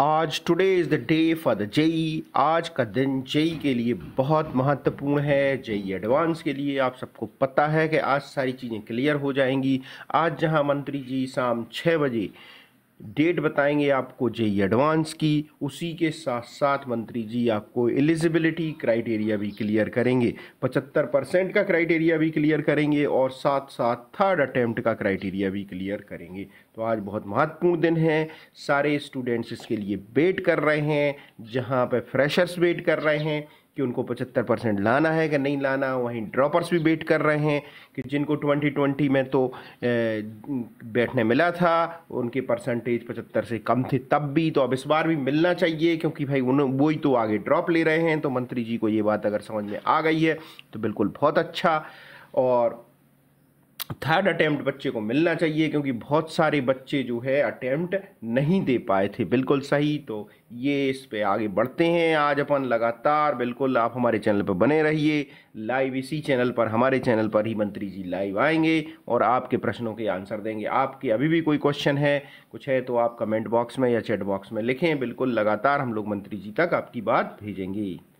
आज today is the day for the JEE आज का दिन जेई e के लिए बहुत महत्वपूर्ण है जेई एडवांस e के लिए आप सबको पता है कि आज सारी चीज़ें क्लियर हो जाएंगी आज जहां मंत्री जी शाम छः बजे डेट बताएंगे आपको जे एडवांस की उसी के साथ साथ मंत्री जी आपको एलिजिबिलिटी क्राइटेरिया भी क्लियर करेंगे 75 परसेंट का क्राइटेरिया भी क्लियर करेंगे और साथ साथ थर्ड अटैम्प्ट का क्राइटेरिया भी क्लियर करेंगे तो आज बहुत महत्वपूर्ण दिन है सारे स्टूडेंट्स इसके लिए वेट कर रहे हैं जहाँ पर फ्रेशर्स वेट कर रहे हैं कि उनको 75 परसेंट लाना है कि नहीं लाना वहीं ड्रॉपर्स भी वेट कर रहे हैं कि जिनको 2020 में तो बैठने मिला था उनके परसेंटेज 75 से कम थे तब भी तो अब इस बार भी मिलना चाहिए क्योंकि भाई उन वो ही तो आगे ड्रॉप ले रहे हैं तो मंत्री जी को ये बात अगर समझ में आ गई है तो बिल्कुल बहुत अच्छा और थर्ड अटैम्प्ट बच्चे को मिलना चाहिए क्योंकि बहुत सारे बच्चे जो है अटैम्प्ट नहीं दे पाए थे बिल्कुल सही तो ये इस पे आगे बढ़ते हैं आज अपन लगातार बिल्कुल आप हमारे चैनल पर बने रहिए लाइव इसी चैनल पर हमारे चैनल पर ही मंत्री जी लाइव आएंगे और आपके प्रश्नों के आंसर देंगे आपके अभी भी कोई क्वेश्चन है कुछ है तो आप कमेंट बॉक्स में या चैट बॉक्स में लिखें बिल्कुल लगातार हम लोग मंत्री जी तक आपकी बात भेजेंगे